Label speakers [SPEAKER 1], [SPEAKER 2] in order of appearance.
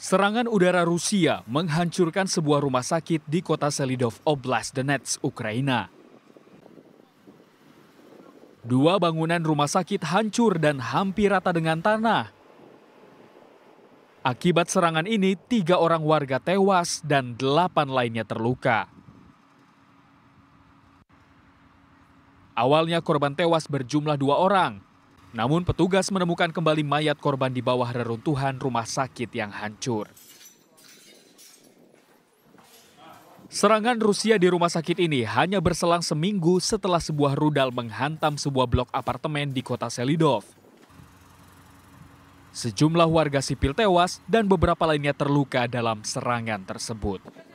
[SPEAKER 1] Serangan udara Rusia menghancurkan sebuah rumah sakit di kota Selidov Oblast Donetsk, Ukraina. Dua bangunan rumah sakit hancur dan hampir rata dengan tanah. Akibat serangan ini, tiga orang warga tewas dan delapan lainnya terluka. Awalnya korban tewas berjumlah dua orang, namun petugas menemukan kembali mayat korban di bawah reruntuhan rumah sakit yang hancur. Serangan Rusia di rumah sakit ini hanya berselang seminggu setelah sebuah rudal menghantam sebuah blok apartemen di kota Selidov. Sejumlah warga sipil tewas dan beberapa lainnya terluka dalam serangan tersebut.